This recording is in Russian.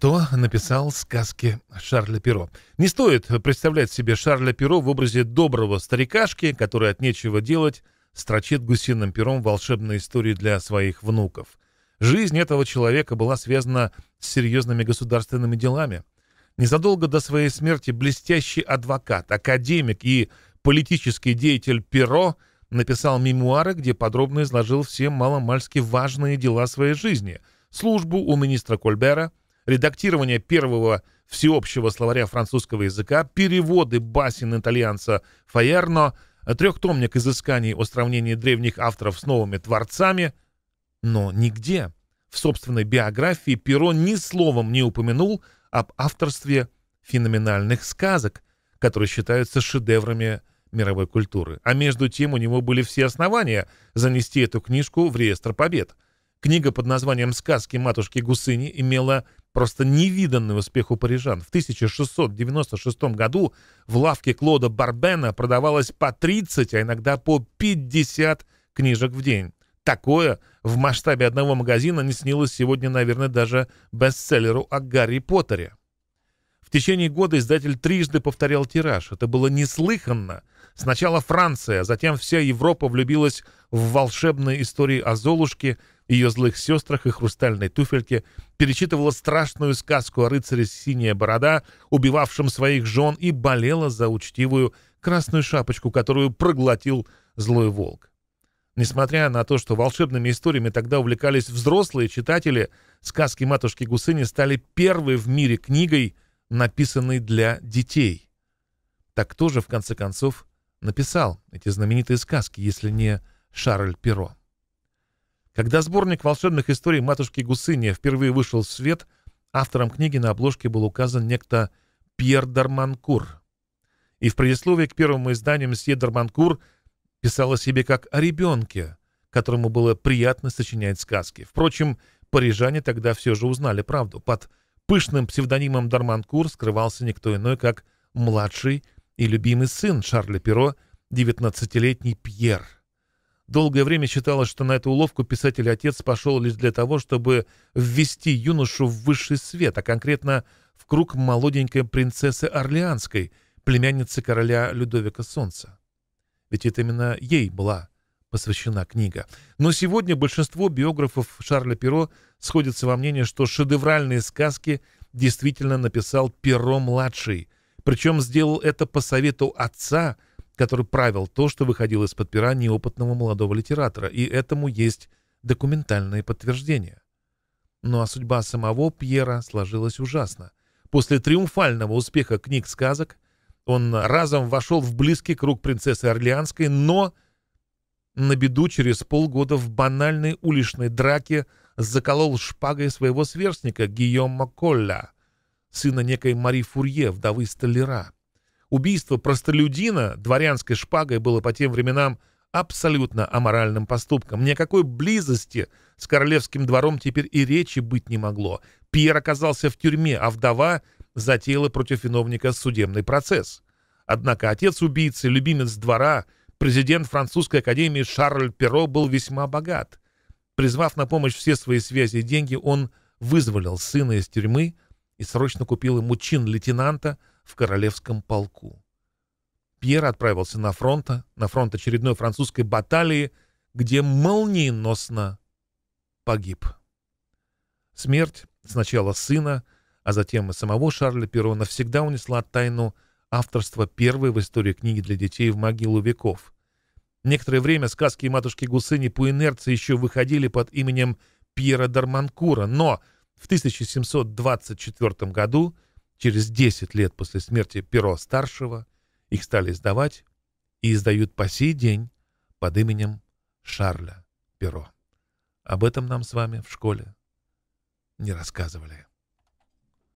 кто написал сказки Шарля Перо. Не стоит представлять себе Шарля Перо в образе доброго старикашки, который от нечего делать строчит гусиным пером волшебные истории для своих внуков. Жизнь этого человека была связана с серьезными государственными делами. Незадолго до своей смерти блестящий адвокат, академик и политический деятель Перо написал мемуары, где подробно изложил все маломальски важные дела своей жизни – службу у министра Кольбера – редактирование первого всеобщего словаря французского языка, переводы басен итальянца Фаерно, трехтомник изысканий о сравнении древних авторов с новыми творцами. Но нигде в собственной биографии Перо ни словом не упомянул об авторстве феноменальных сказок, которые считаются шедеврами мировой культуры. А между тем у него были все основания занести эту книжку в реестр побед. Книга под названием «Сказки матушки Гусыни» имела просто невиданный успех у парижан. В 1696 году в лавке Клода Барбена продавалось по 30, а иногда по 50 книжек в день. Такое в масштабе одного магазина не снилось сегодня, наверное, даже бестселлеру о Гарри Поттере. В течение года издатель трижды повторял тираж. Это было неслыханно. Сначала Франция, а затем вся Европа влюбилась в волшебные истории о Золушке, ее злых сестрах и хрустальной туфельке, перечитывала страшную сказку о рыцаре «Синяя борода», убивавшем своих жен, и болела за учтивую красную шапочку, которую проглотил злой волк. Несмотря на то, что волшебными историями тогда увлекались взрослые читатели, сказки матушки Гусыни стали первой в мире книгой, написанной для детей. Так кто же, в конце концов, написал эти знаменитые сказки, если не Шарль Перо? Когда сборник волшебных историй матушки Гусыни впервые вышел в свет, автором книги на обложке был указан некто Пьер Дарманкур. И в предисловии к первому изданию месье Дарманкур писал о себе как о ребенке, которому было приятно сочинять сказки. Впрочем, парижане тогда все же узнали правду. Под пышным псевдонимом Дарманкур скрывался никто иной, как младший и любимый сын Шарля Перо, 19-летний Пьер – Долгое время считалось, что на эту уловку писатель-отец пошел лишь для того, чтобы ввести юношу в высший свет, а конкретно в круг молоденькой принцессы Орлеанской, племянницы короля Людовика Солнца. Ведь это именно ей была посвящена книга. Но сегодня большинство биографов Шарля Перо сходятся во мнении, что шедевральные сказки действительно написал Перо-младший, причем сделал это по совету отца – который правил то, что выходило из-под пера неопытного молодого литератора, и этому есть документальные подтверждения. Ну а судьба самого Пьера сложилась ужасно. После триумфального успеха книг сказок он разом вошел в близкий круг принцессы Орлеанской, но на беду через полгода в банальной уличной драке заколол шпагой своего сверстника Гийома Колля, сына некой Мари Фурье, вдовы Столяра. Убийство простолюдина дворянской шпагой было по тем временам абсолютно аморальным поступком. Никакой близости с королевским двором теперь и речи быть не могло. Пьер оказался в тюрьме, а вдова затеяла против виновника судебный процесс. Однако отец убийцы, любимец двора, президент французской академии Шарль Перо был весьма богат. Призвав на помощь все свои связи и деньги, он вызволил сына из тюрьмы и срочно купил ему чин лейтенанта – в королевском полку. Пьер отправился на фронт, на фронт очередной французской баталии, где молниеносно погиб. Смерть сначала сына, а затем и самого Шарля Перо навсегда унесла тайну авторства первой в истории книги для детей в могилу веков. Некоторое время сказки матушки Гусыни по инерции еще выходили под именем Пьера Дарманкура, но в 1724 году – Через 10 лет после смерти Перо-старшего их стали издавать и издают по сей день под именем Шарля Перо. Об этом нам с вами в школе не рассказывали.